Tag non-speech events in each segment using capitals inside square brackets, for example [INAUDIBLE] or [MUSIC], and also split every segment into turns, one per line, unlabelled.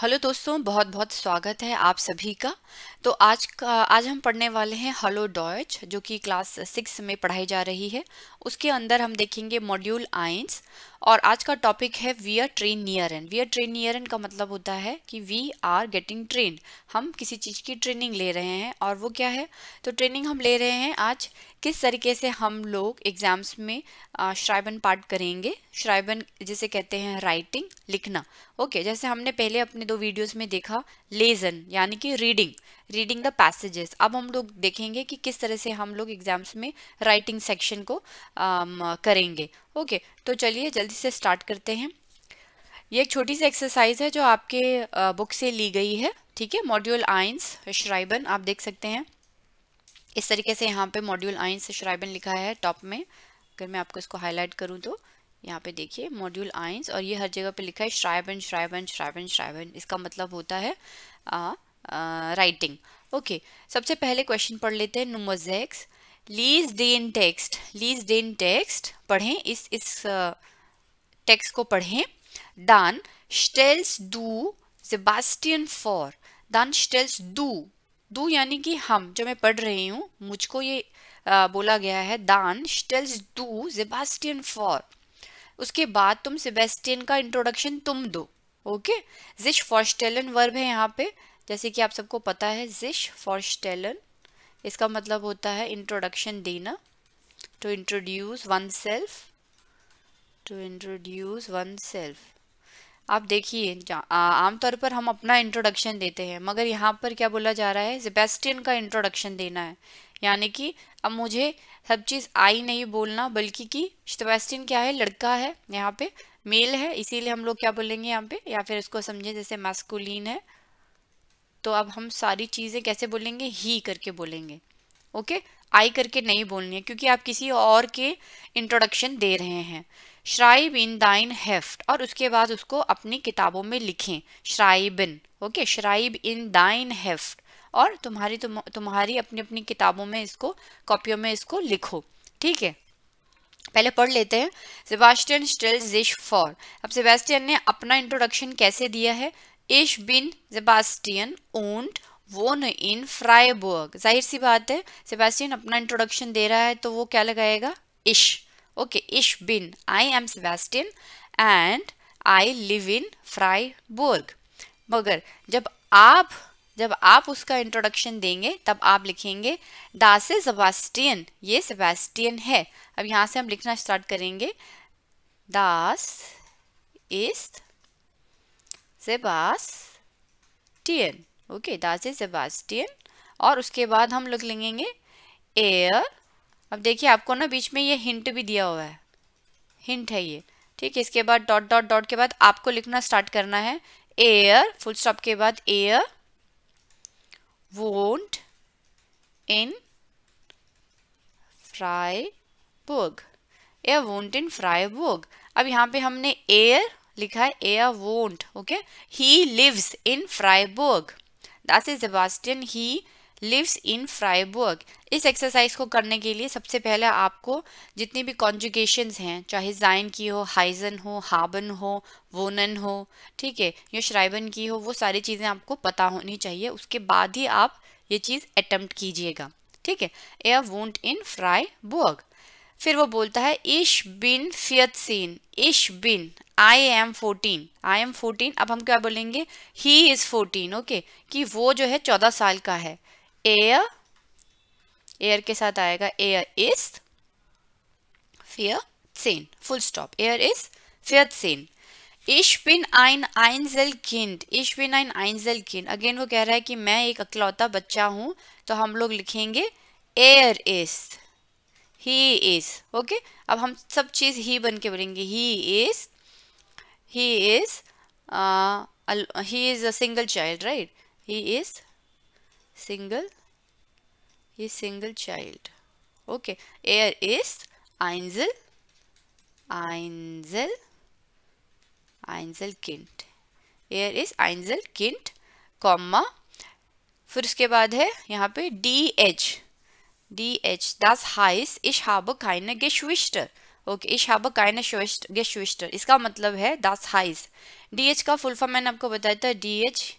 Hello दोस्तों बहुत बहुत स्वागत है आप सभी का तो आज का आज हम पढ़ने वाले हैं हेलो डॉयच जो कि क्लास सिक्स में पढ़ाई जा रही है उसके अंदर हम देखेंगे मॉड्यूल आइंस और आज का टॉपिक है वी आर ट्रेन नियर एन वी आर ट्रेन नियर एन का मतलब होता है कि वी आर गेटिंग ट्रेन हम किसी चीज़ की ट्रेनिंग ले रहे हैं और वो क्या है तो ट्रेनिंग हम ले रहे हैं आज किस तरीके से हम लोग एग्ज़ाम्स में श्राइबन पार्ट करेंगे श्राइबन जिसे कहते हैं राइटिंग लिखना ओके जैसे हमने पहले अपने दो वीडियोस में देखा लेजन यानी कि रीडिंग रीडिंग द पैसेजेस अब हम लोग देखेंगे कि किस तरह से हम लोग एग्ज़ाम्स में राइटिंग सेक्शन को आम, करेंगे ओके तो चलिए जल्दी से स्टार्ट करते हैं ये एक छोटी सी एक्सरसाइज है जो आपके बुक से ली गई है ठीक है मॉड्यूल आइंस श्राइबन आप देख सकते हैं इस तरीके से यहाँ पे मॉड्यूल आइन से श्राइबन लिखा है टॉप में अगर मैं आपको इसको हाईलाइट करूँ तो यहाँ पे देखिए मॉड्यूल आइंस और ये हर जगह पे लिखा है श्राइबन श्राइबन श्राइबन श्राइबन इसका मतलब होता है राइटिंग ओके सबसे पहले क्वेश्चन पढ़ लेते हैं नुमोजेक्स लीज लीज डेन टेक्स्ट लीज डेन टेक्स्ट पढ़ें इस इस टेक्स्ट को पढ़ें डान स्टेल्स डू सेबास्टियन फॉर डान स्टेल्स डू दू यानी कि हम जो मैं पढ़ रही हूँ मुझको ये आ, बोला गया है दान स्टेल्स दू जेबास्टियन फॉर उसके बाद तुम सेबेस्टियन का इंट्रोडक्शन तुम दो ओके जिश फॉरस्टेलन वर्ब है यहाँ पे जैसे कि आप सबको पता है जिश फॉरस्टेलन इसका मतलब होता है इंट्रोडक्शन देना to introduce oneself to introduce oneself आप देखिए आमतौर पर हम अपना इंट्रोडक्शन देते हैं मगर यहाँ पर क्या बोला जा रहा है जेबेस्टियन का इंट्रोडक्शन देना है यानी कि अब मुझे सब चीज़ आई नहीं बोलना बल्कि कि सेबेस्टियन क्या है लड़का है यहाँ पे मेल है इसीलिए हम लोग क्या बोलेंगे यहाँ पे या फिर इसको समझें जैसे मैस्कुलिन है तो अब हम सारी चीज़ें कैसे बोलेंगे ही करके बोलेंगे ओके आई करके नहीं बोलनी है क्योंकि आप किसी और के इंट्रोडक्शन दे रहे हैं श्राइब इन दाइन हेफ्ट और उसके बाद उसको अपनी किताबों में लिखें श्राइबिन ओके श्राइब इन दाइन हेफ्ट और तुम्हारी तुम, तुम्हारी अपनी अपनी किताबों में इसको कॉपियों में इसको लिखो ठीक है पहले पढ़ लेते हैं सेबास्टियन स्टिल इश फॉर अब सेबास्टियन ने अपना इंट्रोडक्शन कैसे दिया है इश बिन सेबास्टियन ओन्ड वोन इन फ्राइबर्ग जाहिर सी बात है सेबास्टियन अपना इंट्रोडक्शन दे रहा है तो वो क्या लगाएगा इश Okay, ich bin. I am Sebastian and I live in Freiburg. मगर जब आप जब आप उसका इंट्रोडक्शन देंगे तब आप लिखेंगे दास सेबास्टियन ये सेबास्टियन है अब यहाँ से हम लिखना स्टार्ट करेंगे दास इज सेबास्टियन ओके दास इज सेबास्टियन और उसके बाद हम लोग लिखेंगे एयर er अब देखिए आपको ना बीच में ये हिंट भी दिया हुआ है हिंट है ये ठीक है इसके बाद डॉट डॉट डॉट के बाद आपको लिखना स्टार्ट करना है एयर फुल स्टॉप के बाद एयर वोंट इन फ्राईबुर्ग एयर वोंट इन फ्राई बुग अब यहाँ पे हमने एयर लिखा है एयर वोंट okay he lives in Freiburg दास इज Sebastian he lives in Freiburg इस एक्सरसाइज को करने के लिए सबसे पहले आपको जितनी भी कॉन्जुगेशंस हैं चाहे जाइन की हो हाइजन हो हाबन हो वोनन हो ठीक है या श्राइबन की हो वो सारी चीज़ें आपको पता होनी चाहिए उसके बाद ही आप ये चीज़ अटम्प्ट कीजिएगा ठीक है ए वोंट इन फ्राई फ्राइबर्ग फिर वो बोलता है इश बिन फियत सीन इश बिन I am fourteen I am fourteen अब हम क्या बोलेंगे ही इज़ फोर्टीन ओके कि वो जो है चौदह साल का है एयर एयर के साथ आएगा एयर इज फेयर सेन फुल स्टॉप एयर इज फेयर सेन इश बिन आइन जेल किंड इश बिन आइन जेल किंड अगेन वो कह रहा है कि मैं एक अकलौता बच्चा हूं तो हम लोग लिखेंगे एयर इज ही इज ओके अब हम सब चीज़ ही बन के बोलेंगे he is he is he is a single child right he is single child single child okay er ist einzel einzel einzelkind er ist einzelkind comma फिर उसके बाद है यहाँ पे डी एच डी एच दस हाइस इश हाब काइन गेशविस्टर ओके इश हाब काइन गेशविस्टर इसका मतलब है दस हाइस डी एच का फुल फॉर्म मैंने आपको बताया था डी एच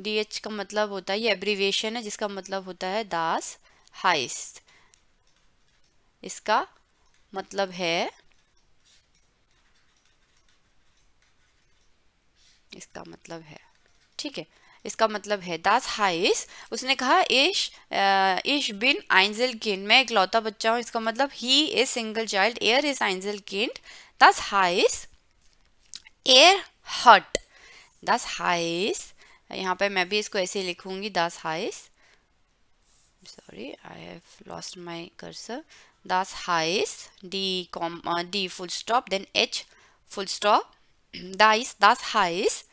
डीएच का मतलब होता है ये एब्रीवेशन है जिसका मतलब होता है दास हाइस्ट इसका मतलब है इसका मतलब है ठीक है इसका मतलब है दास हाइस उसने कहा इश ईश बिन आइंजल किंड मैं इकलौता बच्चा हूँ इसका मतलब ही इज सिंगल चाइल्ड एयर इज आइंजल किंड दास हाइस एयर हट दास हाइस यहाँ पे मैं भी इसको ऐसे लिखूंगी दास हाइस sorry I have lost my cursor दास हाइस डी कॉम D full stop then H full stop दाइस दास हाइस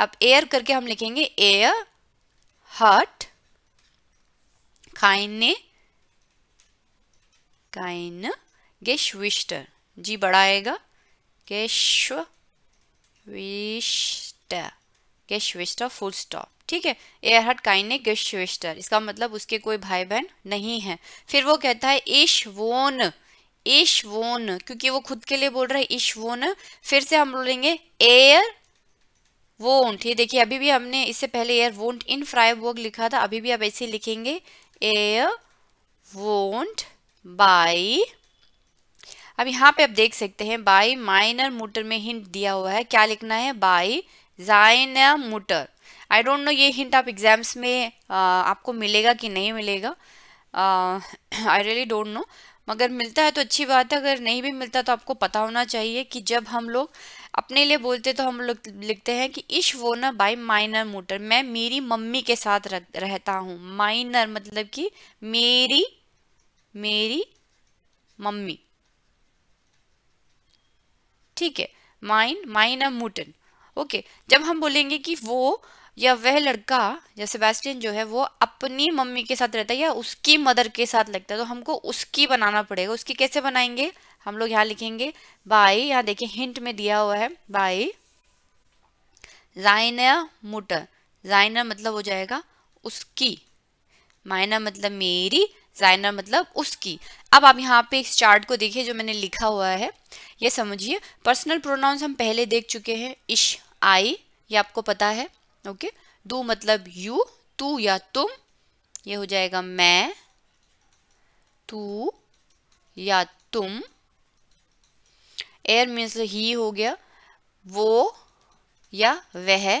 अब एयर करके हम लिखेंगे एयर हट काइन काइन गेश विस्टर जी बड़ा आएगा गेश विस्टर गेशविस्टर फुल स्टॉप ठीक है एयरहट काइन गेस्टर इसका मतलब उसके कोई भाई बहन नहीं है फिर वो कहता है ईश वोन ईश वोन क्योंकि वो खुद के लिए बोल रहा है ईश वोन फिर से हम बोलेंगे एयर वोंट ये देखिए अभी भी हमने इससे पहले एयर वोंट इन फ्राइबोर्ग लिखा था अभी भी आप ऐसे लिखेंगे एयर वोंट बाई अब यहाँ पे आप देख सकते हैं बाई माइनर मोटर में हिंट दिया हुआ है क्या लिखना है बाई मोटर आई डोंट नो ये हिंट आप एग्ज़ाम्स में आपको मिलेगा कि नहीं मिलेगा आई रियली डोंट नो मगर मिलता है तो अच्छी बात है अगर नहीं भी मिलता तो आपको पता होना चाहिए कि जब हम लोग अपने लिए बोलते तो हम लोग लिखते हैं कि इश वो ना बाई माइनर मोटर मैं मेरी मम्मी के साथ रहता हूँ माइनर मतलब कि मेरी मेरी मम्मी ठीक है माइन माइनर मूटन ओके जब हम बोलेंगे कि वो या वह लड़का या सेबेस्टियन जो है वो अपनी मम्मी के साथ रहता है या उसकी मदर के साथ लगता है तो हमको उसकी बनाना पड़ेगा उसकी कैसे बनाएंगे हम लोग यहाँ लिखेंगे बाई यहाँ देखिए हिंट में दिया हुआ है बाई जाइना मुटर जाइना मतलब हो जाएगा उसकी माइना मतलब मेरी जाइना मतलब उसकी अब आप यहाँ पे इस चार्ट को देखिए जो मैंने लिखा हुआ है ये समझिए पर्सनल प्रोनाउंस हम पहले देख चुके हैं इश आई ये आपको पता है ओके दू मतलब यू तू या तुम ये हो जाएगा मैं तू या तुम एयर मीन्स ही हो गया वो या वह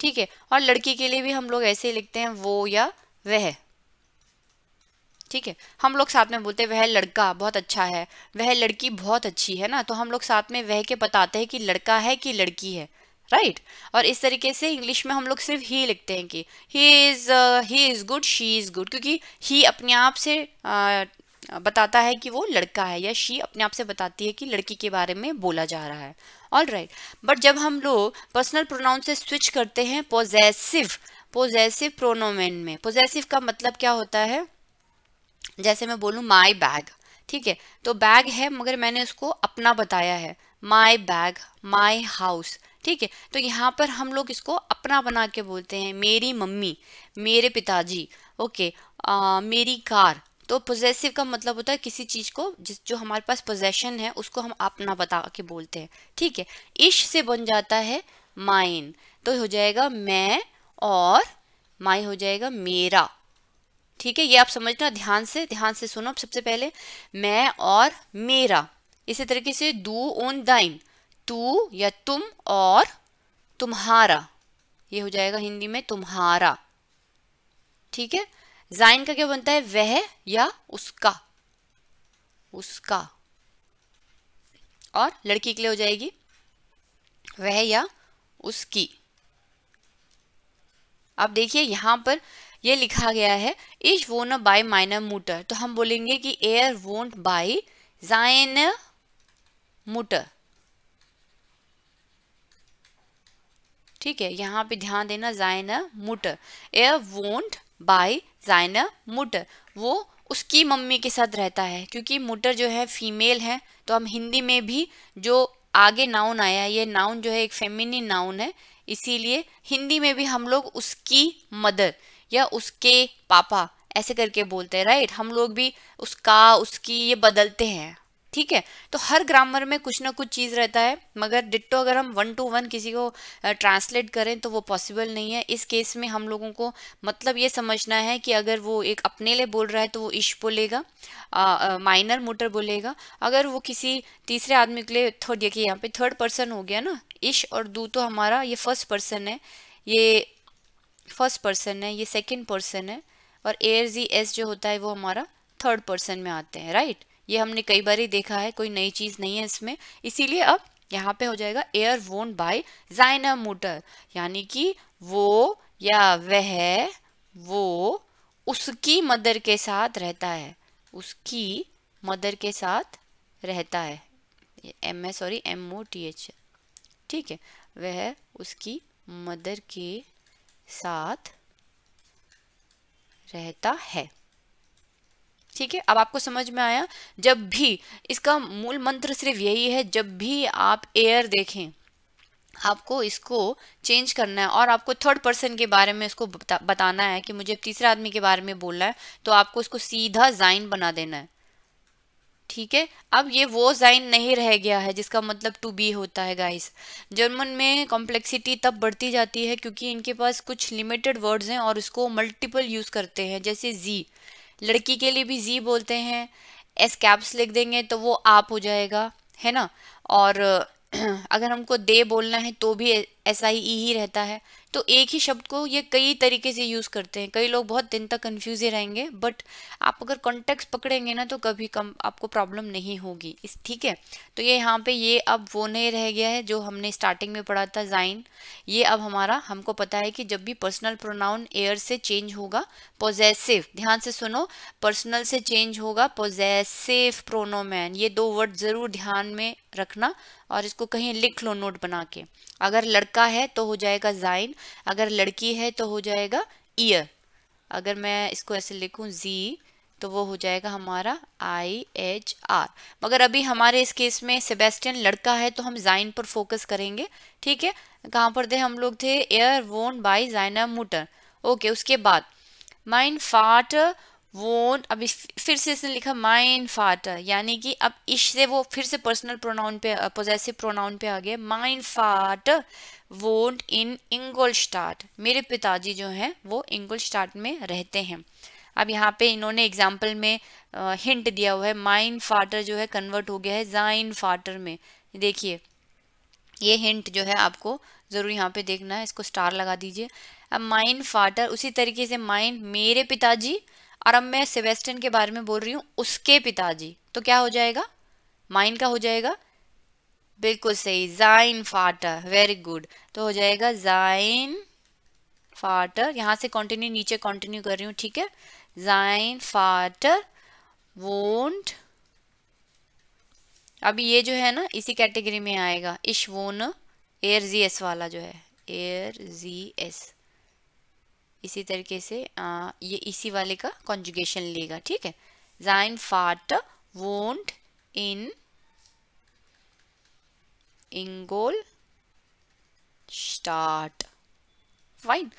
ठीक है और लड़की के लिए भी हम लोग ऐसे ही लिखते हैं वो या वह ठीक है हम लोग साथ में बोलते हैं वह लड़का बहुत अच्छा है वह लड़की बहुत अच्छी है ना तो हम लोग साथ में वह के बताते हैं कि लड़का है कि लड़की है राइट right? और इस तरीके से इंग्लिश में हम लोग सिर्फ ही लिखते हैं कि he is he is good she is good क्योंकि ही अपने आप से uh, बताता है कि वो लड़का है या शी अपने आप से बताती है कि लड़की के बारे में बोला जा रहा है ऑल राइट बट जब हम लोग पर्सनल प्रोनाउन से स्विच करते हैं पोजेसिव पोजेसिव प्रोनोमेन में पोजेसिव का मतलब क्या होता है जैसे मैं बोलूँ माई बैग ठीक है तो बैग है मगर मैंने उसको अपना बताया है माई बैग माई हाउस ठीक है तो यहाँ पर हम लोग इसको अपना बना के बोलते हैं मेरी मम्मी मेरे पिताजी ओके आ, मेरी कार तो पोजेसिव का मतलब होता है किसी चीज़ को जिस जो हमारे पास पोजेशन है उसको हम अपना बता के बोलते हैं ठीक है इश से बन जाता है माइन तो हो जाएगा मैं और माई हो जाएगा मेरा ठीक है ये आप समझना ध्यान से ध्यान से सुनो सबसे पहले मैं और मेरा इसी तरीके से दू ओन दाइन तू या तुम और तुम्हारा ये हो जाएगा हिंदी में तुम्हारा ठीक है जाइन का क्या बनता है वह या उसका उसका और लड़की के लिए हो जाएगी वह या उसकी आप देखिए यहां पर ये लिखा गया है इश वोन बाय माइनर मोटर तो हम बोलेंगे कि एयर वोंट बाय जाइन मोटर ठीक है यहाँ पे ध्यान देना जाइन मोटर एयर वोन्ट बाय जाइन मोटर वो उसकी मम्मी के साथ रहता है क्योंकि मोटर जो है फीमेल है तो हम हिंदी में भी जो आगे नाउन आया ये नाउन जो है एक फेमिनिन नाउन है इसीलिए हिंदी में भी हम लोग उसकी मदर या उसके पापा ऐसे करके बोलते हैं राइट हम लोग भी उसका उसकी ये बदलते हैं ठीक है तो हर ग्रामर में कुछ ना कुछ चीज़ रहता है मगर डिट्टो अगर हम वन टू वन किसी को ट्रांसलेट करें तो वो पॉसिबल नहीं है इस केस में हम लोगों को मतलब ये समझना है कि अगर वो एक अपने लिए बोल रहा है तो वो इश बोलेगा माइनर मोटर बोलेगा अगर वो किसी तीसरे आदमी के लिए थर्ड देखिए यहाँ पे थर्ड पर्सन हो गया ना इश और दू तो हमारा ये फर्स्ट पर्सन है ये फर्स्ट पर्सन है ये सेकेंड पर्सन है और एयर जी एस जो होता है वो हमारा थर्ड पर्सन में आते हैं राइट ये हमने कई बार ही देखा है कोई नई चीज़ नहीं है इसमें इसीलिए अब यहाँ पे हो जाएगा एयर वोन बाय जाइना मोटर यानी कि वो या वह वो उसकी मदर के साथ रहता है उसकी मदर के साथ रहता है M A sorry M O T H ठीक है वह उसकी मदर के साथ रहता है ठीक है अब आपको समझ में आया जब भी इसका मूल मंत्र सिर्फ यही है जब भी आप एयर देखें आपको इसको चेंज करना है और आपको थर्ड पर्सन के बारे में इसको बता, बताना है कि मुझे तीसरे आदमी के बारे में बोलना है तो आपको इसको सीधा जाइन बना देना है ठीक है अब ये वो साइन नहीं रह गया है जिसका मतलब टू बी होता है गाइस जर्मन में कॉम्प्लेक्सिटी तब बढ़ती जाती है क्योंकि इनके पास कुछ लिमिटेड वर्ड्स हैं और उसको मल्टीपल यूज़ करते हैं जैसे जी लड़की के लिए भी जी बोलते हैं एस कैप्स लिख देंगे तो वो आप हो जाएगा है ना और [CLEARS THROAT] अगर हमको दे बोलना है तो भी एस आई ई ही रहता है तो एक ही शब्द को ये कई तरीके से यूज़ करते हैं कई लोग बहुत दिन तक कन्फ्यूज ही रहेंगे बट आप अगर कॉन्टेक्स पकड़ेंगे ना तो कभी कम आपको प्रॉब्लम नहीं होगी इस ठीक है तो ये यहाँ पे ये अब वो नहीं रह गया है जो हमने स्टार्टिंग में पढ़ा था जाइन ये अब हमारा हमको पता है कि जब भी पर्सनल प्रोनाउन एयर से चेंज होगा पॉजेसिव ध्यान से सुनो पर्सनल से चेंज होगा पॉजेसिव प्रोनोमैन ये दो वर्ड ज़रूर ध्यान में रखना और इसको कहीं लिख लो नोट बना के अगर लड़का है तो हो जाएगा जाइन अगर लड़की है तो हो जाएगा ईयर अगर मैं इसको ऐसे लिखूं जी तो वो हो जाएगा हमारा आई एच आर मगर अभी हमारे इस केस में सेबेस्टियन लड़का है तो हम जाइन पर फोकस करेंगे ठीक है कहाँ पर थे हम लोग थे एयर वोन बाई जाइना मोटर ओके उसके बाद माइन फाट वोट अब फिर से इसने लिखा माइन फाटर यानी कि अब इश से वो फिर से पर्सनल प्रोनाउन पे पोजेसिव प्रोनाउन पे आ गए माइन फादर वोंट इन इंगोल स्टार्ट मेरे पिताजी जो हैं वो इंगोल स्टार्ट में रहते हैं अब यहाँ पे इन्होंने एग्जाम्पल में हिंट दिया हुआ है माइन फाटर जो है कन्वर्ट हो गया है जाइन फाटर में देखिए ये हिंट जो है आपको ज़रूर यहाँ पे देखना है इसको स्टार लगा दीजिए अब माइन फाटर उसी तरीके से माइन मेरे पिताजी और अब मैं सेवेस्टन के बारे में बोल रही हूँ उसके पिताजी तो क्या हो जाएगा माइन का हो जाएगा बिल्कुल सही जाइन फाटर वेरी गुड तो हो जाएगा जाइन फाटर यहाँ से कंटिन्यू नीचे कंटिन्यू कर रही हूँ ठीक है जाइन फाटर वोंट अब ये जो है ना इसी कैटेगरी में आएगा इश वोन एयर जी एस वाला जो है एयर जी एस इसी तरीके से आ, ये इसी वाले का कॉन्जुगेशन लेगा ठीक है जाइन फाट वोंट इन इंगोल स्टार्ट फाइन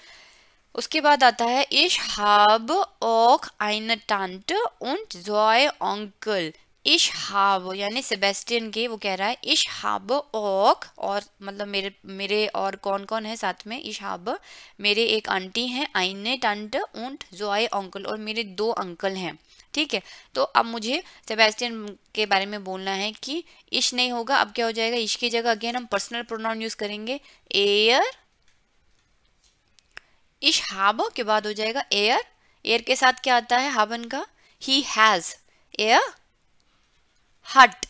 उसके बाद आता है इश हाब ऑक आइन टंट उन्ट जॉय ऑंकल इश हाव यानी सेबेस्टियन के वो कह रहा है इश हाब ओक और मतलब मेरे मेरे और कौन कौन है साथ में इश हाब मेरे एक आंटी हैं आइने टंट ऊंट जो आए अंकल और मेरे दो अंकल हैं ठीक है तो अब मुझे सेबेस्टियन के बारे में बोलना है कि इश नहीं होगा अब क्या हो जाएगा इश की जगह अगेन हम पर्सनल प्रोनाउन यूज करेंगे एयर इश हाब के बाद हो जाएगा एयर एयर के साथ क्या आता है हाबन का ही हैज़ एयर हट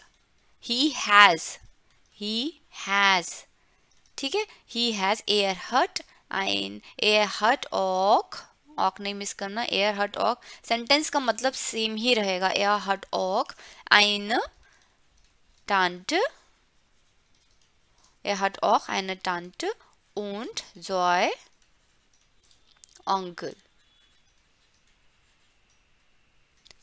ही हैज़ ही हैज़ ठीक है ही हैज़ एयर हट आइन एयर हट ऑक ऑक नहीं मिस करना एयर हट ऑक सेंटेंस का मतलब सेम ही रहेगा एयर हट ऑक आइन टांट एयर हट ऑक आइन टांट ऊंट जॉय अंकल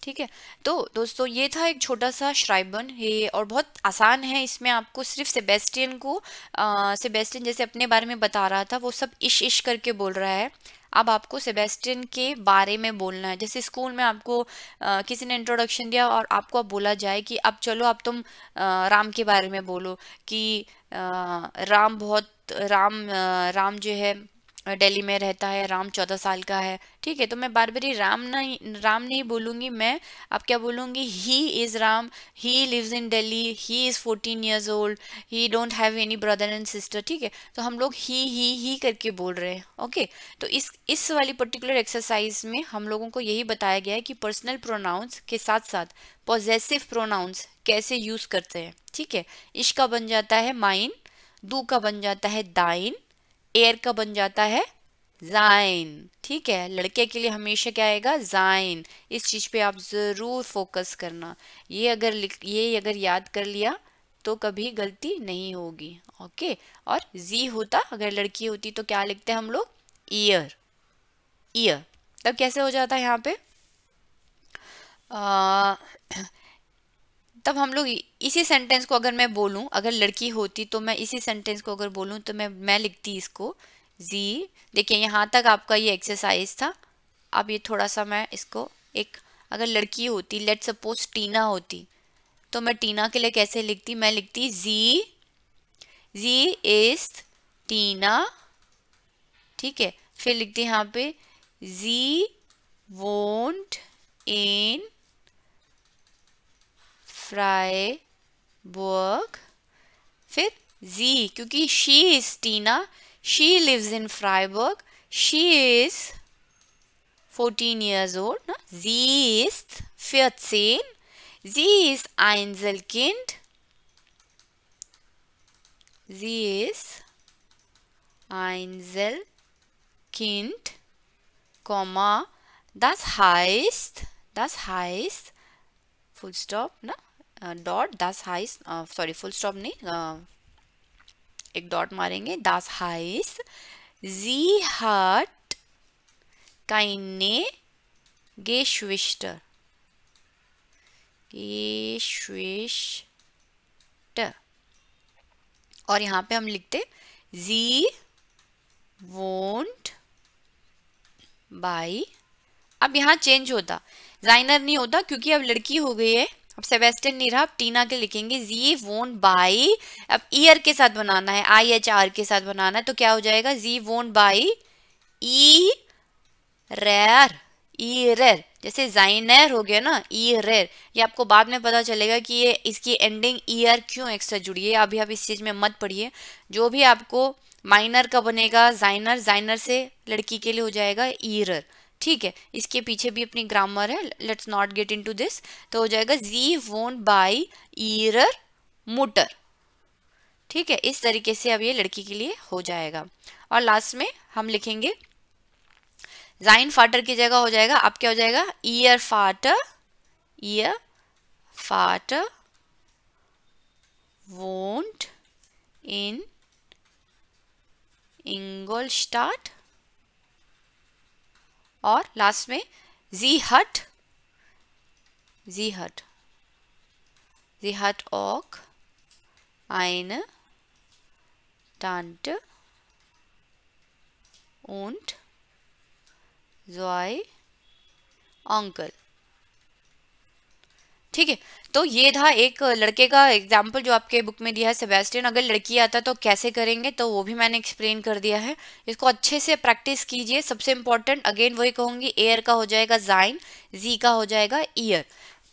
ठीक है तो दोस्तों ये था एक छोटा सा श्राइबन ये और बहुत आसान है इसमें आपको सिर्फ सेबेस्टियन को सेबेस्टियन जैसे अपने बारे में बता रहा था वो सब इश इश करके बोल रहा है अब आपको सेबेस्टियन के बारे में बोलना है जैसे स्कूल में आपको आ, किसी ने इंट्रोडक्शन दिया और आपको अब बोला जाए कि अब चलो अब तुम आ, राम के बारे में बोलो कि आ, राम बहुत राम आ, राम जो है दिल्ली में रहता है राम चौदह साल का है ठीक है तो मैं बार बार राम नहीं राम नहीं बोलूँगी मैं अब क्या बोलूँगी he is Ram he lives in Delhi he is fourteen years old he don't have any brother and sister ठीक है तो हम लोग ही ही ही करके बोल रहे हैं ओके तो इस इस वाली पर्टिकुलर एक्सरसाइज में हम लोगों को यही बताया गया है कि पर्सनल प्रोनाउंस के साथ साथ पॉजेसिव प्रोनाउंस कैसे यूज़ करते हैं ठीक है इश्का बन जाता है माइन दू का बन जाता है दाइन एयर का बन जाता है जाइन ठीक है लड़के के लिए हमेशा क्या आएगा जाइन इस चीज़ पे आप ज़रूर फोकस करना ये अगर ये अगर याद कर लिया तो कभी गलती नहीं होगी ओके और जी होता अगर लड़की होती तो क्या लिखते हैं हम लोग ईयर ईयर तब कैसे हो जाता है यहाँ पे आ, तब हम लोग इसी सेंटेंस को अगर मैं बोलूँ अगर लड़की होती तो मैं इसी सेंटेंस को अगर बोलूँ तो मैं मैं लिखती इसको जी देखिए यहाँ तक आपका ये एक्सरसाइज था अब ये थोड़ा सा मैं इसको एक अगर लड़की होती लेट सपोज टीना होती तो मैं टीना के लिए कैसे लिखती मैं लिखती जी जी इज टीना ठीक है फिर लिखती यहाँ पे जी वोंट इन Freiburg. फिर Z, क्योंकि she is Tina. She lives in Freiburg. She is 14 years old. Ne? Sie ist 14. Sie ist Einzelkind. Sie ist Einzelkind, comma. Das heißt, das heißt, Full Stop, ne? डॉट दास हाइस सॉरी फुल स्टॉप नहीं एक dot मारेंगे दास हाइस जी हट काइने गेशविष्टर गेशविष्ट और यहाँ पे हम लिखते जी वोंट बाई अब यहाँ चेंज होता जाइनर नहीं होता क्योंकि अब लड़की हो गई है अब सेबेस्टियन नहीं रहा अब टीना के लिखेंगे जी वोन बाई अब ईयर e के साथ बनाना है आई एच आर के साथ बनाना है तो क्या हो जाएगा जी वोन बाई ई रेर ई रेर जैसे जाइनर हो गया ना ई e रेर ये आपको बाद में पता चलेगा कि ये इसकी एंडिंग ईयर e क्यों एक्स्ट्रा जुड़ी है अभी आप इस चीज़ में मत पढ़िए जो भी आपको माइनर का बनेगा जाइनर जाइनर से लड़की के लिए हो जाएगा ईरर ठीक है इसके पीछे भी अपनी ग्रामर है let's not get into this तो हो जाएगा जी वोन बाई ईरर मोटर ठीक है इस तरीके से अब ये लड़की के लिए हो जाएगा और लास्ट में हम लिखेंगे जाइन फाटर की जगह हो जाएगा अब क्या हो जाएगा ईयर फाटर ईयर फाटर इन इंगोल स्टार्ट और लास्ट में जी हट जी हट जी हट ऑक आइन टांट ऊंट जॉय अंकल ठीक है तो ये था एक लड़के का एग्जाम्पल जो आपके बुक में दिया है सेबेस्टियन अगर लड़की आता तो कैसे करेंगे तो वो भी मैंने एक्सप्लेन कर दिया है इसको अच्छे से प्रैक्टिस कीजिए सबसे इंपॉर्टेंट अगेन वही कहूँगी एयर का हो जाएगा जाइन जी का हो जाएगा ईयर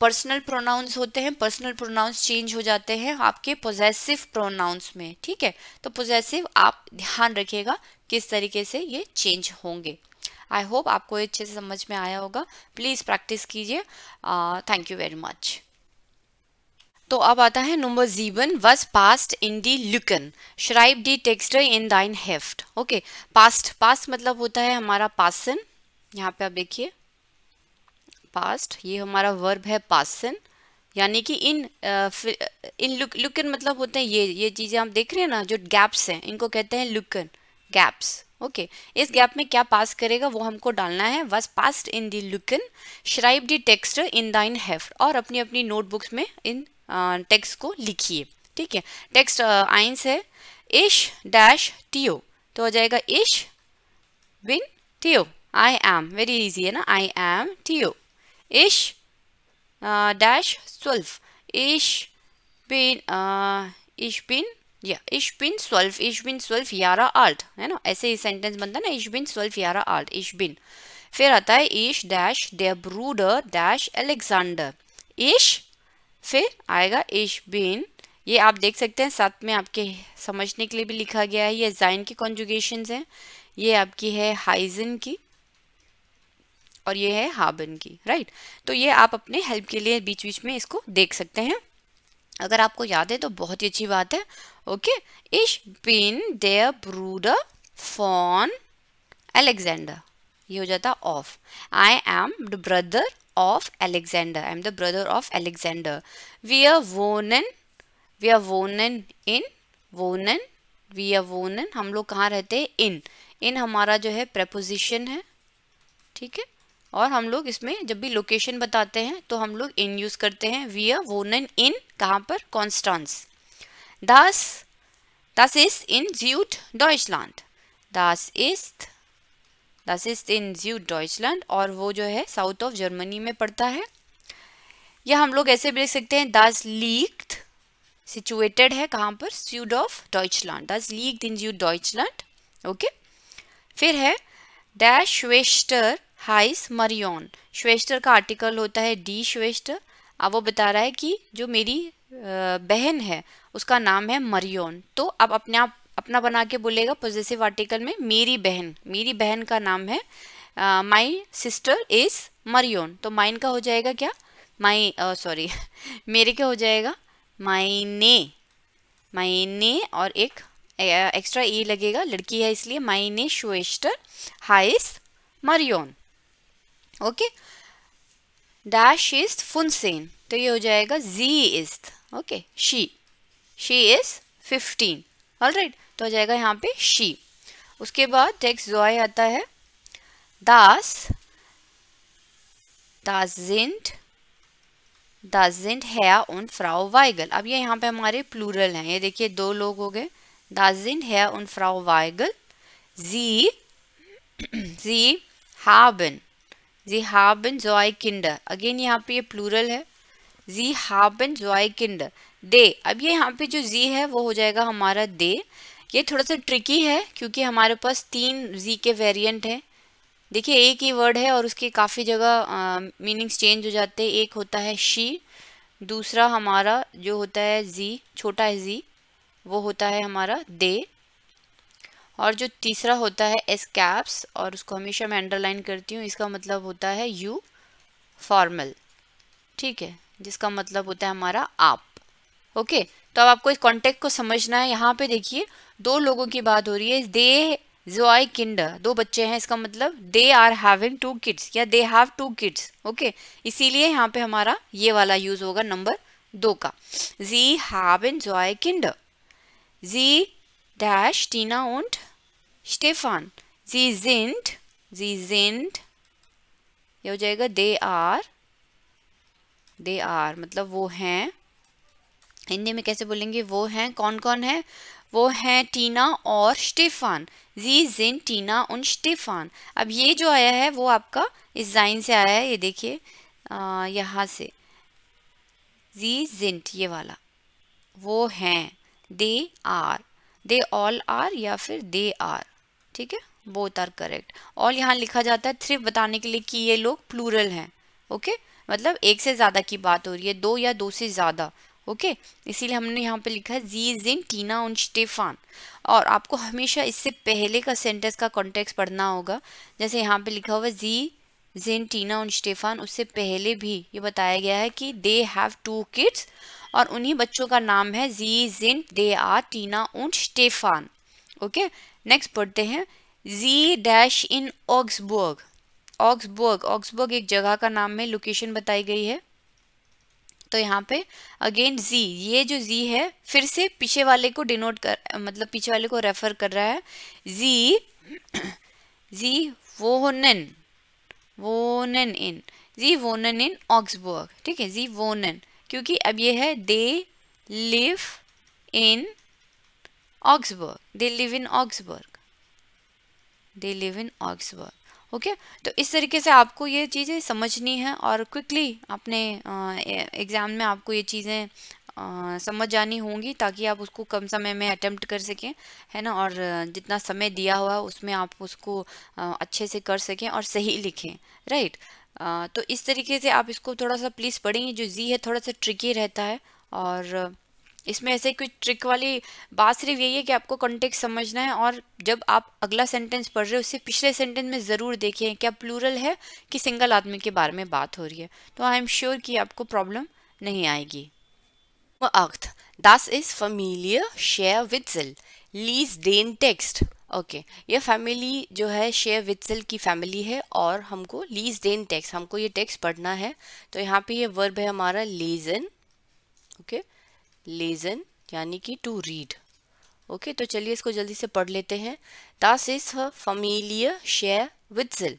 पर्सनल प्रोनाउंस होते हैं पर्सनल प्रोनाउंस चेंज हो जाते हैं आपके पोजेसिव प्रोनाउंस में ठीक है तो पोजेसिव आप ध्यान रखिएगा किस तरीके से ये चेंज होंगे आई होप आपको ये अच्छे से समझ में आया होगा प्लीज़ प्रैक्टिस कीजिए थैंक यू वेरी मच तो अब आता है नंबर जीवन वॉज पास्ट इन दी लुकन श्राइब डी टेक्सट इन दाइन हेफ्ट ओके पास्ट पास्ट मतलब होता है हमारा पासन यहाँ पे आप देखिए पास्ट ये हमारा वर्ब है पासन यानी कि इन इन लुक लुकन मतलब होते हैं ये ये चीज़ें आप देख रहे हैं ना जो गैप्स हैं इनको कहते हैं लुकन गैप्स ओके okay. इस गैप में क्या पास करेगा वो हमको डालना है वस पास्ड इन दी लुकन श्राइब दी टेक्स्ट इन दाइन हेफ्ट और अपनी अपनी नोटबुक्स में इन टेक्स्ट को लिखिए ठीक है टेक्स्ट आइंस है इश डैश टीओ तो हो जाएगा इश बिन टीओ आई एम वेरी इजी है ना आई एम टीओ इश डैश सुल्फ इश बिन इश बिन या इश बिन सल्फ इश बिन सल्फ यारा आल्ट है ना ऐसे ही सेंटेंस बनता है ना इश बिन सल्फ यारा आल्ट इश बिन फिर आता है ईश डैश दे ब्रूडर डैश एलेक्सांडर ईश फिर आएगा इश बिन ये आप देख सकते हैं साथ में आपके समझने के लिए भी लिखा गया है ये जाइन की कॉन्जुगेशन है ये आपकी है हाइजन की और ये है हाबन की राइट तो ये आप अपने हेल्प के लिए बीच बीच में इसको देख सकते हैं अगर आपको याद है तो बहुत ही अच्छी बात है ओके इश बिन देयर ब्रूडर फॉन एलेक्जेंडर ये हो जाता ऑफ I am the brother of Alexander I am the brother of Alexander we are वोनन वी आर वोनन इन वोनन वी आर वोनन हम लोग कहाँ रहते हैं इन इन हमारा जो है प्रपोजिशन है ठीक है और हम लोग इसमें जब भी लोकेशन बताते हैं तो हम लोग इन यूज़ करते हैं वी आर वोन इन कहाँ पर कॉन्स्टांस दास दास इज इन ज्यूट डॉइचलैंड दास इज दास इज इन ज्यूट डॉइचलैंड और वो जो है साउथ ऑफ जर्मनी में पड़ता है या हम लोग ऐसे भी लिख सकते हैं दास लीक सिचुएटेड है कहाँ पर स्यूड ऑफ डॉइचलैंड दास लीक इन ज्यूट डॉइचलैंड ओके फिर है डैश वेस्टर हाइस मरियन श्वेस्टर का आर्टिकल होता है डी श्वेस्टर अब वो बता रहा है कि जो मेरी बहन है उसका नाम है मरियन तो अब अपने आप अपना बना के बोलेगा पॉजिटिव आर्टिकल में मेरी बहन मेरी बहन का नाम है माई सिस्टर इज मरियन तो माइन का हो जाएगा क्या माई सॉरी [LAUGHS] मेरे क्या हो जाएगा माइने माइने और एक एक्स्ट्रा ई e लगेगा लड़की है इसलिए माइने श्वेस्टर हाइस मरियन ओके डैश इज फुनसेन तो ये हो जाएगा जी इज okay she she is fifteen all right तो हो जाएगा यहाँ पे शी उसके बाद टेक्स्ट जॉय आता है दास दाजेंट दाजेंट है उन फ्राउ वाइगल अब ये यहाँ पे हमारे प्लूरल हैं ये देखिए दो लोग हो गए दाजेंट है उन फ्राउ वाइगल जी जी हाबन जी हाबन जॉय किंड अगेन यहाँ पे ये प्लूरल है जी हाबन जॉय किंड दे अब ये यहाँ पे जो जी है वो हो जाएगा हमारा दे ये थोड़ा सा ट्रिकी है क्योंकि हमारे पास तीन जी के वेरिएंट हैं देखिए एक ही वर्ड है और उसके काफ़ी जगह मीनिंग्स चेंज हो जाते हैं एक होता है शी दूसरा हमारा जो होता है जी छोटा है जी वो होता है हमारा दे और जो तीसरा होता है एस कैप्स और उसको हमेशा मैं अंडरलाइन करती हूँ इसका मतलब होता है यू फॉर्मल ठीक है जिसका मतलब होता है हमारा आप ओके तो अब आपको इस कॉन्टेक्ट को समझना है यहाँ पे देखिए दो लोगों की बात हो रही है दे जो आई किंडर दो बच्चे हैं इसका मतलब they are having two kids या they have two kids okay इसीलिए यहाँ पे हमारा ये वाला यूज होगा नंबर दो का जी हैव इन आई किंडर जी dash Tina und Stefan. Sie sind, sie sind, ये हो जाएगा दे आर दे आर मतलब वो हैं हिंदी में कैसे बोलेंगे वो हैं कौन कौन है वो हैं टीना और स्टीफान जी जिन टीना उन स्टीफान अब ये जो आया है वो आपका इस जाइन से आया है ये देखिए यहाँ से जी जिंट ये वाला वो हैं they are they all are या फिर दे आर ठीक है बोथ आर करेक्ट और यहाँ लिखा जाता है सिर्फ बताने के लिए कि ये लोग प्लूरल हैं ओके okay? मतलब एक से ज़्यादा की बात हो रही है दो या दो से ज़्यादा ओके okay? इसीलिए हमने यहाँ पे लिखा है जी इज इन टीना उन स्टेफान और आपको हमेशा इससे पहले का सेंटेंस का कॉन्टेक्स्ट पढ़ना होगा जैसे यहाँ पे लिखा हुआ जी टीना और स्टेफान उससे पहले भी ये बताया गया है कि दे हैव टू किड्स और उन्हीं बच्चों का नाम है जी जिन दे आर टीना उन्ट स्टेफान ओके नेक्स्ट पढ़ते हैं जी डैश इन ऑक्सबर्ग ऑक्सबर्ग ऑक्सबर्ग एक जगह का नाम है लोकेशन बताई गई है तो यहाँ पे अगेन जी ये जो जी है फिर से पीछे वाले को डिनोट कर मतलब पीछे वाले को रेफर कर रहा है जी जी वोहन वोनन इन जी वोनन इन ऑक्सबर्ग ठीक है जी वोनन क्योंकि अब ये है they live in Augsburg they live in Augsburg they live in Augsburg okay okay? तो इस तरीके से आपको ये चीज़ें समझनी है और क्विकली अपने एग्ज़ाम में आपको ये चीज़ें आ, समझ जानी होंगी ताकि आप उसको कम समय में अटेम्प्ट कर सकें है ना और जितना समय दिया हुआ उसमें आप उसको आ, अच्छे से कर सकें और सही लिखें राइट आ, तो इस तरीके से आप इसको थोड़ा सा प्लीज़ पढ़ेंगे जो जी है थोड़ा सा ट्रिकी रहता है और इसमें ऐसे कोई ट्रिक वाली बात सिर्फ यही है कि आपको कॉन्टेक्स्ट समझना है और जब आप अगला सेंटेंस पढ़ रहे हो उससे पिछले सेंटेंस में ज़रूर देखें क्या प्लूरल है कि सिंगल आदमी के बारे में बात हो रही है तो आई एम श्योर कि आपको प्रॉब्लम नहीं आएगी 8. Das ist Familie, शेयर वित्सल लीज देन ओके okay. ये फैमिली जो है शेयर विथसल की फैमिली है और हमको लीज देन टेक्स्ट हमको ये टेक्स्ट पढ़ना है तो यहाँ पे ये वर्ब है हमारा लेजन ओके लेजन यानी कि टू रीड ओके तो चलिए इसको जल्दी से पढ़ लेते हैं दास इज फमीलियर शेयर विथसल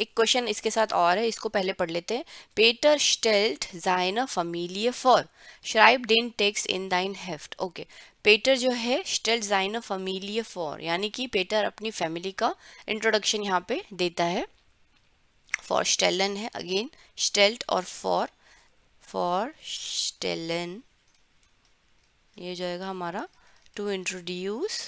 एक क्वेश्चन इसके साथ और है इसको पहले पढ़ लेते हैं पेटर स्टेल्ट अ फमीलिय फॉर श्राइब डेन टेक्स इन दाइन हेफ्ट ओके पेटर जो है स्टेल्ट अ फमीलिय फॉर यानी कि पेटर अपनी फैमिली का इंट्रोडक्शन यहाँ पे देता है फॉर स्टेलन है अगेन स्टेल्ट और फॉर फॉर स्टेलन ये जाएगा हमारा टू इंट्रोड्यूस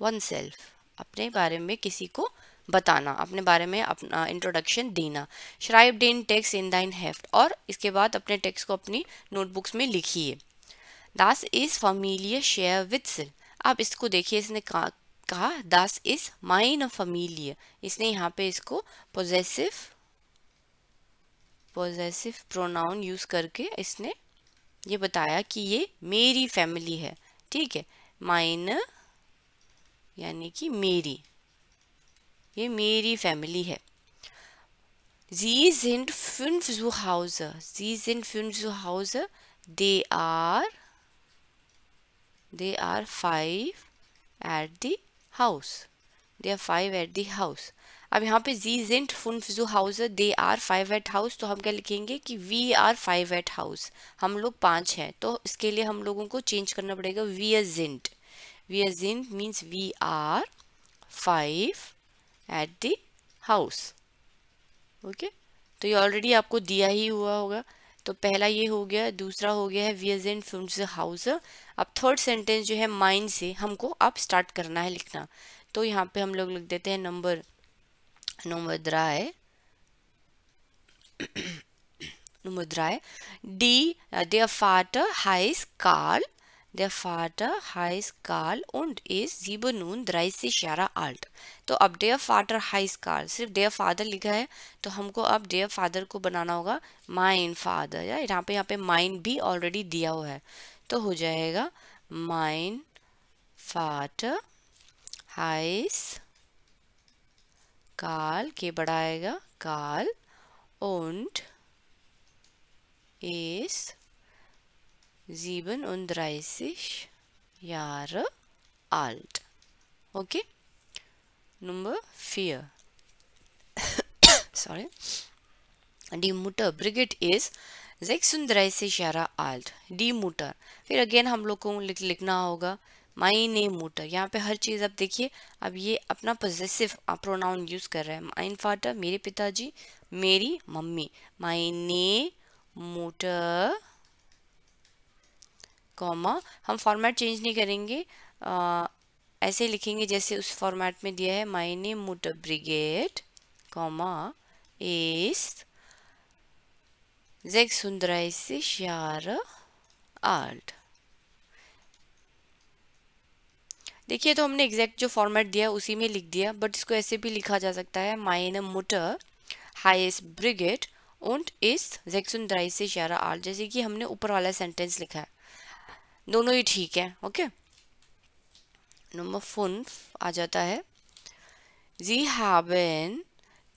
वन सेल्फ अपने बारे में किसी को बताना अपने बारे में अपना इंट्रोडक्शन देना श्राइब डेन टेक्स इन दाइन हेफ्ट और इसके बाद अपने टेक्स को अपनी नोटबुक्स में लिखिए दास इज़ फमीलियर शेयर विथ सिल आप इसको देखिए इसने कहा दास इज माइन फमीलियर इसने यहाँ पे इसको पोजेसिव पोजेसिव प्रोनाउन यूज करके इसने ये बताया कि ये मेरी फैमिली है ठीक है माइन यानी कि मेरी ये मेरी फैमिली है जी जिंड फिन हाउस जी Sie sind हाउस they are they are five at five at the house. They are five at अब यहाँ पे जी जिंट फुन फिजू हाउस they are five at house तो हम क्या लिखेंगे कि we are five at house हम लोग पांच हैं तो इसके लिए हम लोगों को चेंज करना पड़ेगा we are joint we are joint means we are five at the house okay तो ये ऑलरेडी आपको दिया ही हुआ होगा तो पहला ये हो गया दूसरा हो गया है वीज एंड द हाउस अब थर्ड सेंटेंस जो है माइंड से हमको अब स्टार्ट करना है लिखना तो यहाँ पे हम लोग लिख देते हैं नंबर नोमद्राय नुमद्राए डी दे फाट हाइस Karl Der Vater heißt Karl und ist 37 Jahre alt. तो अब डेयर फादर हाई स्कार सिर्फ डेयर फादर लिखा है तो हमको अब डेयर फादर को बनाना होगा माइन फादर या यहाँ पे यहाँ पे माइन भी ऑलरेडी दिया हुआ है तो हो जाएगा माइन फादर हाइस काल के बढ़ाएगा आएगा काल ओंड एस 37 Jahre alt. Okay? Nummer 4. [COUGHS] Sorry. Die Mutter Brigitte ist 36 Jahre alt. Die Mutter. फिर अगेन हम लोग को लिख, लिखना होगा माई नेम मोटर यहाँ पे हर चीज़ आप देखिए अब ये अपना पोजेसिव प्रोनाउन यूज़ कर रहे हैं माइन फाटर मेरे पिताजी मेरी मम्मी माई ने मोटर कॉमा हम फॉर्मेट चेंज नहीं करेंगे ऐसे लिखेंगे जैसे उस फॉर्मेट में दिया है माई नेम मोटर ब्रिगेड कॉमा इस sechsunddreißig शार आर्ट देखिए तो हमने एग्जैक्ट जो फॉर्मेट दिया उसी में लिख दिया बट इसको ऐसे भी लिखा जा सकता है माइन मुटर हाइस ब्रिगेड उन्ट इस जेक्सुन द्राइस से शारा आर्ट जैसे कि हमने ऊपर वाला सेंटेंस लिखा है दोनों ही ठीक है ओके नंबर फुन्फ आ जाता है जी हाबेन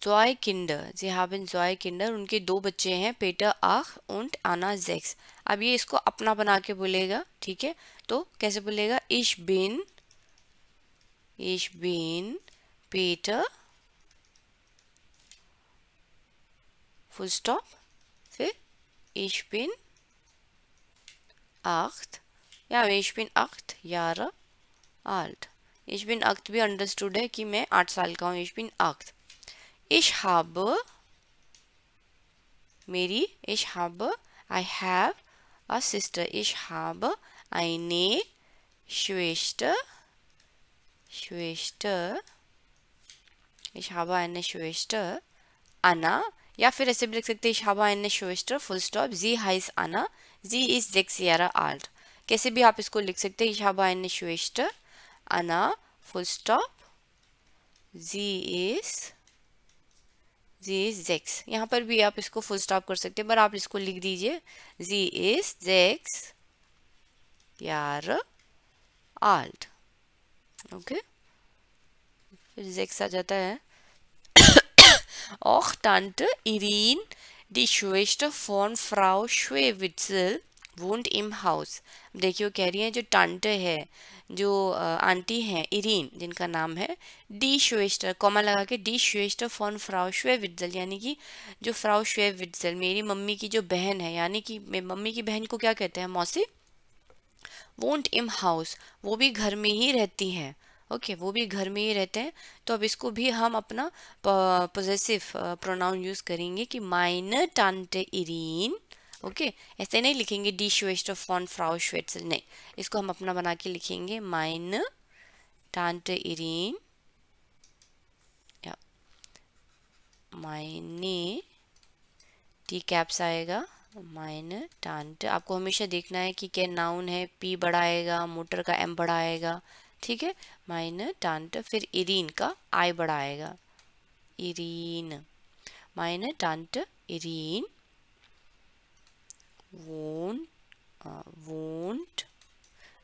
जॉय किंडर जी हाबेन जॉय किंडर उनके दो बच्चे हैं पेटर आख उन्ट आना जेक्स अब ये इसको अपना बना के बोलेगा ठीक है तो कैसे बोलेगा इश बिन इश बिन पेटर फुल स्टॉप फिर इश बिन आख्त Ja, ich bin acht Jahre alt. Ich bin acht. Wir understood है कि मैं आठ साल का हूँ. Ich bin acht. Ich habe Mary. Ich habe. I have a sister. Ich habe eine Schwester. Schwester. Ich habe eine Schwester. Anna. या फिर ऐसे भी लिख सकते हैं इशहाबा एन श्वेस्टर फुल स्टॉप जी हाइस आना जी इज सिक्स ईयर आल्ट कैसे भी आप इसको लिख सकते हैं बाय श्वेष्ट अना फुल स्टॉप जी इज जी इज जेक्स यहाँ पर भी आप इसको फुल स्टॉप कर सकते हैं पर आप इसको लिख दीजिए जी इज जेक्स यार आल्ट ओके फिर जेक्स आ जाता है och इरीन Irin, die फ्राउ von Frau Schwewitzel, वोंट इम हाउस देखियो कह रही हैं जो टांटे है जो आंटी हैं इरीन जिनका नाम है डी श्वेस्टर कॉमा लगा के डी श्वेस्टर फॉन फ्राउ श्वेविट्जल यानी कि जो फ्राउ श्वेविट्जल मेरी मम्मी की जो बहन है यानी कि मम्मी की बहन को क्या कहते हैं मौसी वोंट इम हाउस वो भी घर में ही रहती हैं ओके okay, वो भी घर में ही रहते हैं तो अब इसको भी हम अपना पॉजिटिव प्रोनाउन यूज़ करेंगे कि माइनर टांटे इरीन ओके ऐसे नहीं लिखेंगे डी श्वेस्ट फॉन फ्राउ श्वेट्स नहीं इसको हम अपना बना के लिखेंगे माइन टांट इरीन माइने टी कैप्स आएगा माइन टांट आपको हमेशा देखना है कि क्या नाउन है पी बढ़ाएगा मोटर का एम बढ़ाएगा ठीक है माइन टांट फिर इरीन का आई बढ़ाएगा इरीन माइन टांट इरीन वोन वोंट uh,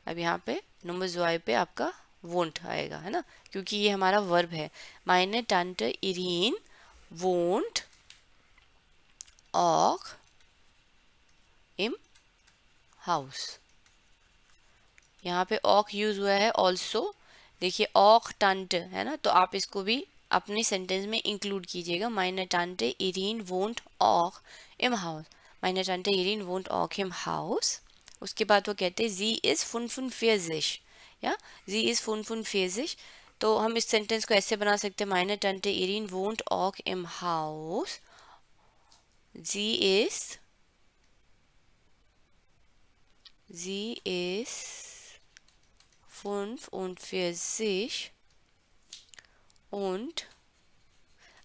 अब यहाँ पे नोमोजोई पे आपका वोंट आएगा है ना क्योंकि ये हमारा वर्ब है माइने टंट इरीन वोंट ऑक इम हाउस यहाँ पे ऑक यूज़ हुआ है ऑल्सो देखिए ऑक टंट है ना तो आप इसको भी अपने सेंटेंस में इंक्लूड कीजिएगा माइने टंट इरीन वोंट ऑक इम हाउस Meine Tante Irin wohnt auch im Haus. उसके बाद वो कहते हैं जी इज़ फुनफुनफेजिश या जी इज़ फुनफुनफेजिश तो हम इस सेंटेंस को ऐसे बना सकते हैं माइनर टंटे इरीन वोंट ऑक इम हाउस जी इज़ Sie ist 45 und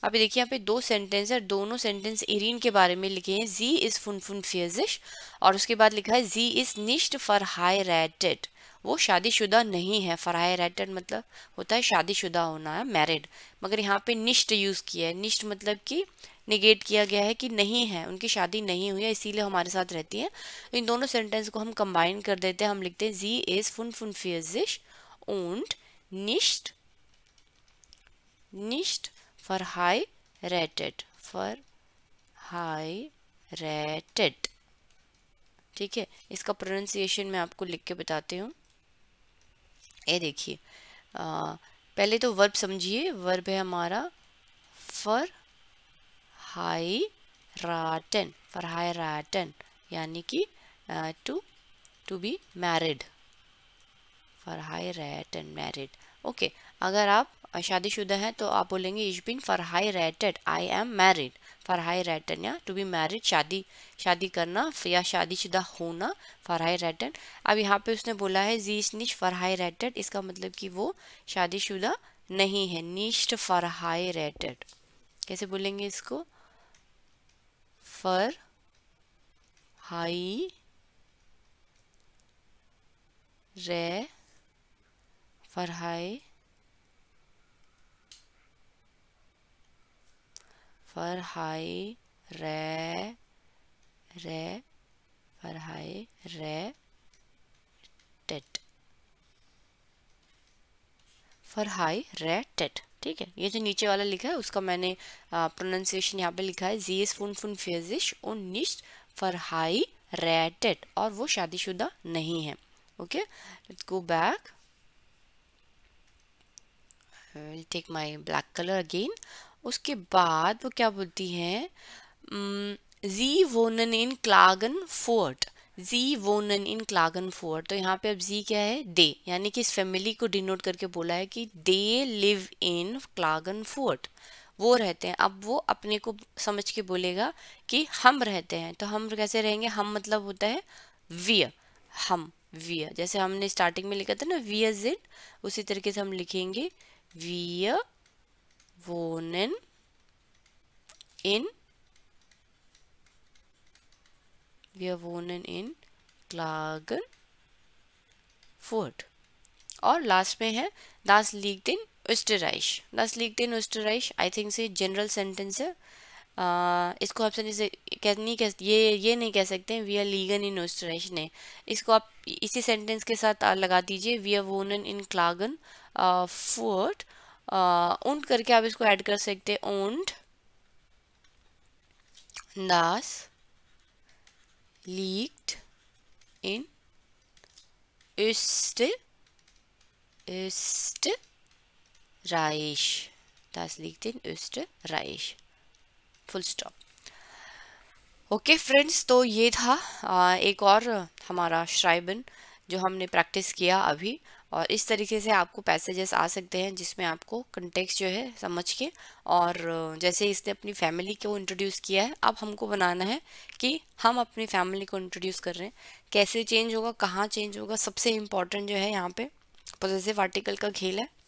अब देखिए यहाँ पे दो सेंटेंस है दोनों सेंटेंस इरीन के बारे में लिखे हैं जी इज फुनफुन फियजिश और उसके बाद लिखा है जी इज निश्ट फॉर हाई रेटेड वो शादीशुदा नहीं है फराह रेटेड मतलब होता है शादीशुदा होना है मैरिड मगर यहाँ पे निष्ठ यूज़ किया है निष्ठ मतलब कि निगेट किया गया है कि नहीं है उनकी शादी नहीं हुई है इसीलिए हमारे साथ रहती है तो इन दोनों सेंटेंस को हम कंबाइन कर देते हैं हम लिखते हैं जी इज फुन फुन फियजिश ऊंट nicht, nicht for high rated for high rated ठीक है इसका प्रोनाउंसिएशन मैं आपको लिख के बताती हूँ ये देखिए पहले तो वर्ब समझिए वर्ब है हमारा फॉर हाई राटन फॉर हाई राटन यानी कि टू टू बी मैरिड फॉर हाई रैटन मैरिड ओके अगर आप शादीशुदा है तो आप बोलेंगे इज बिन फरहाई रेटेड आई एम मैरिड फरहाई या टू बी मैरिड शादी शादी करना या शादीशुदा होना फरहाई रेटेड अब यहाँ पे उसने बोला है जीस निश फरहाई रेटेड इसका मतलब कि वो शादीशुदा नहीं है निश्ट फरहाई रेटेड कैसे बोलेंगे इसको फर हाई रे फरहाई फर रे रे फर verhei, रे टेट फर हाई रे टेट ठीक है ये जो नीचे वाला लिखा है उसका मैंने प्रोनाउंसिएशन यहाँ पे लिखा है जी एस फुन फुन फेजिश और निश्च फर हाई रेड टेट और वो शादीशुदा नहीं है okay let's go back I will take my black color again उसके बाद वो क्या बोलती हैं जी वोनन इन क्लागन फोर्ट जी वोनन इन क्लागन फोर्ट तो यहाँ पे अब जी क्या है दे यानी कि इस फैमिली को डिनोट करके बोला है कि दे लिव इन क्लागन फोर्ट वो रहते हैं अब वो अपने को समझ के बोलेगा कि हम रहते हैं तो हम कैसे रहेंगे हम मतलब होता है वीय हम वीय जैसे हमने स्टार्टिंग में लिखा था ना वीय जिट उसी तरीके से हम लिखेंगे वीय wohnen in wir wohnen in Klagenfurt और लास्ट में है दास लीग दिन ऑस्टराइश दास लीग दिन ऑस्टराइश I think से जनरल सेंटेंस है आ, इसको आप से कह नहीं कह ये ये नहीं कह सकते वी आर लीगन इन ऑस्टराइश ने इसको आप इसी सेंटेंस के साथ लगा दीजिए वी आर वोनन इन क्लागन फोर्ट ओंट करके आप इसको ऐड कर सकते हैं ओंट दास लीक्ड इन राइश दास लीक्ड इन इस्ट राइश फुल स्टॉप ओके फ्रेंड्स तो ये था आ, एक और हमारा श्राइबन जो हमने प्रैक्टिस किया अभी और इस तरीके से आपको पैसेजेस आ सकते हैं जिसमें आपको कंटेक्स जो है समझ के और जैसे इसने अपनी फैमिली को इंट्रोड्यूस किया है अब हमको बनाना है कि हम अपनी फैमिली को इंट्रोड्यूस कर रहे हैं कैसे चेंज होगा कहाँ चेंज होगा सबसे इम्पॉर्टेंट जो है यहाँ पे पॉजिटिव आर्टिकल का खेल है